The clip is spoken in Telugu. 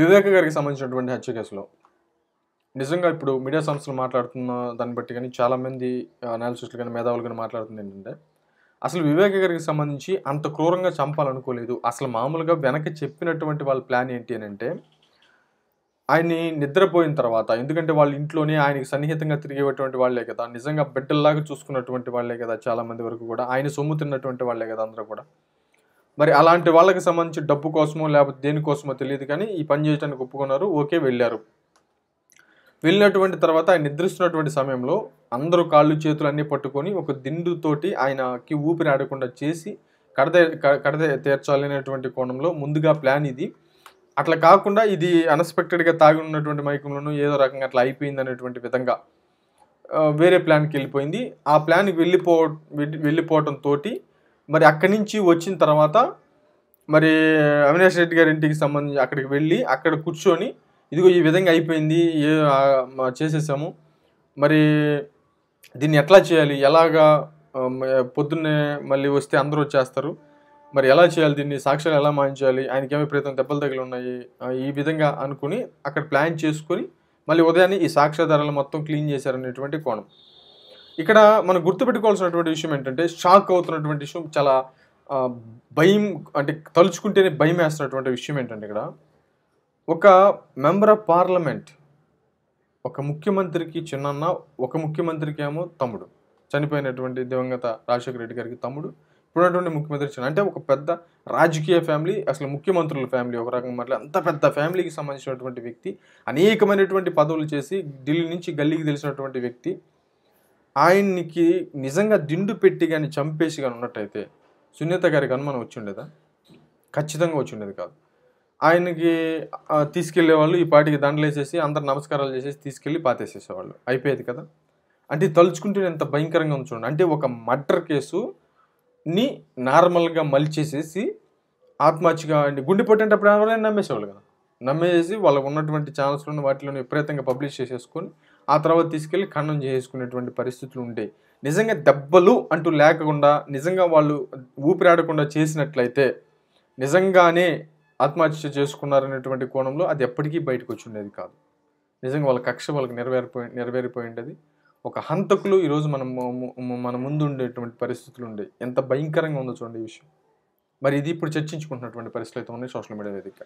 వివేక్ గారికి సంబంధించినటువంటి హత్య కేసులో నిజంగా ఇప్పుడు మీడియా సంస్థలు మాట్లాడుతున్న దాన్ని బట్టి కానీ చాలామంది అనాలిసిస్టులు కానీ మేధావులు కానీ మాట్లాడుతుంది ఏంటంటే అసలు వివేక్ గారికి సంబంధించి అంత క్రూరంగా చంపాలనుకోలేదు అసలు మామూలుగా వెనక్కి చెప్పినటువంటి వాళ్ళ ప్లాన్ ఏంటి అని అంటే ఆయన్ని నిద్రపోయిన తర్వాత ఎందుకంటే వాళ్ళ ఇంట్లోనే ఆయనకి సన్నిహితంగా తిరిగేటువంటి వాళ్ళే కదా నిజంగా బిడ్డల్లాగా చూసుకున్నటువంటి వాళ్ళే కదా చాలామంది వరకు కూడా ఆయన సొమ్ము తిన్నటువంటి వాళ్ళే కదా అందరూ కూడా మరి అలాంటి వాళ్ళకి సంబంధించి డబ్బు కోసమో లేకపోతే దేనికోసమో తెలియదు కానీ ఈ పని చేయడానికి ఒప్పుకున్నారు ఓకే వెళ్ళారు వెళ్ళినటువంటి తర్వాత ఆయన నిద్రిస్తున్నటువంటి సమయంలో అందరూ కాళ్ళు చేతులు అన్నీ పట్టుకొని ఒక దిండుతోటి ఆయనకి ఊపిరి ఆడకుండా చేసి కడతే కడతే తీర్చాలనేటువంటి కోణంలో ముందుగా ప్లాన్ ఇది అట్లా కాకుండా ఇది అన్ఎక్స్పెక్టెడ్గా తాగి ఉన్నటువంటి మైకంలోనూ ఏదో రకంగా అట్లా అయిపోయింది అనేటువంటి విధంగా వేరే ప్లాన్కి వెళ్ళిపోయింది ఆ ప్లాన్కి వెళ్ళిపో వెళ్ళిపోవటంతో మరి అక్కడి నుంచి వచ్చిన తర్వాత మరి అవినాష్ రెడ్డి గారి ఇంటికి సంబంధించి అక్కడికి వెళ్ళి అక్కడ కూర్చొని ఇదిగో ఈ విధంగా అయిపోయింది ఏ చేసేసాము మరి దీన్ని ఎట్లా చేయాలి ఎలాగా పొద్దున్నే మళ్ళీ వస్తే అందరూ వచ్చేస్తారు మరి ఎలా చేయాలి దీన్ని సాక్ష్యాలు ఎలా మాయించాలి ఆయనకి ఏమి ప్రయత్నం దెబ్బలు తగిలి ఉన్నాయి ఈ విధంగా అనుకుని అక్కడ ప్లాన్ చేసుకొని మళ్ళీ ఉదయాన్నే ఈ సాక్ష్యాధారాలు మొత్తం క్లీన్ చేశారనేటువంటి కోణం ఇక్కడ మనం గుర్తుపెట్టుకోవాల్సినటువంటి విషయం ఏంటంటే షాక్ అవుతున్నటువంటి విషయం చాలా భయం అంటే తలుచుకుంటేనే భయం వేస్తున్నటువంటి విషయం ఏంటంటే ఇక్కడ ఒక మెంబర్ ఆఫ్ పార్లమెంట్ ఒక ముఖ్యమంత్రికి చిన్నన్న ఒక ముఖ్యమంత్రికి ఏమో తమ్ముడు చనిపోయినటువంటి దివంగత రాజశేఖర రెడ్డి గారికి తమ్ముడు ఇప్పుడున్నటువంటి ముఖ్యమంత్రి చిన్న అంటే ఒక పెద్ద రాజకీయ ఫ్యామిలీ అసలు ముఖ్యమంత్రుల ఫ్యామిలీ ఒక రకంగా మాట్లాడి అంత పెద్ద ఫ్యామిలీకి సంబంధించినటువంటి వ్యక్తి అనేకమైనటువంటి పదవులు చేసి ఢిల్లీ నుంచి గల్లీకి తెలిసినటువంటి వ్యక్తి ఆయన్నికి నిజంగా దిండు పెట్టి కానీ చంపేసి కానీ ఉన్నట్టయితే సునీత గారి అనుమానం వచ్చి ఉండేదా ఖచ్చితంగా వచ్చి ఉండేది కాదు ఆయనకి తీసుకెళ్లే వాళ్ళు ఈ పాటికి వేసేసి అందరు నమస్కారాలు చేసేసి తీసుకెళ్ళి పాతేసేసేవాళ్ళు అయిపోయేది కదా అంటే తలుచుకుంటే ఎంత భయంకరంగా ఉంచుండు అంటే ఒక మర్డర్ కేసుని నార్మల్గా మలిచేసేసి ఆత్మహత్యగా గుండెపోటేటప్పుడు ఎవరైనా నమ్మేసేవాళ్ళు కదా నమ్మేసి వాళ్ళకు ఉన్నటువంటి ఛానల్స్లోని వాటిలోని విపరీతంగా పబ్లిష్ చేసేసుకొని ఆ తర్వాత తీసుకెళ్ళి ఖండం చేసుకునేటువంటి పరిస్థితులు ఉంటాయి నిజంగా దెబ్బలు అంటూ లేకుండా నిజంగా వాళ్ళు ఊపిరాడకుండా చేసినట్లయితే నిజంగానే ఆత్మహత్య చేసుకున్నారనేటువంటి కోణంలో అది ఎప్పటికీ బయటకు వచ్చి ఉండేది కాదు నిజంగా వాళ్ళ కక్ష వాళ్ళకి నెరవేరిపోయి నెరవేరిపోయి ఉండేది ఒక హంతకులు ఈరోజు మనం మన ముందు ఉండేటువంటి పరిస్థితులు ఉండేవి ఎంత భయంకరంగా ఉందో చూడండి ఈ విషయం మరి ఇది ఇప్పుడు చర్చించుకుంటున్నటువంటి పరిస్థితులు అయితే ఉన్నాయి సోషల్ మీడియా వేదిక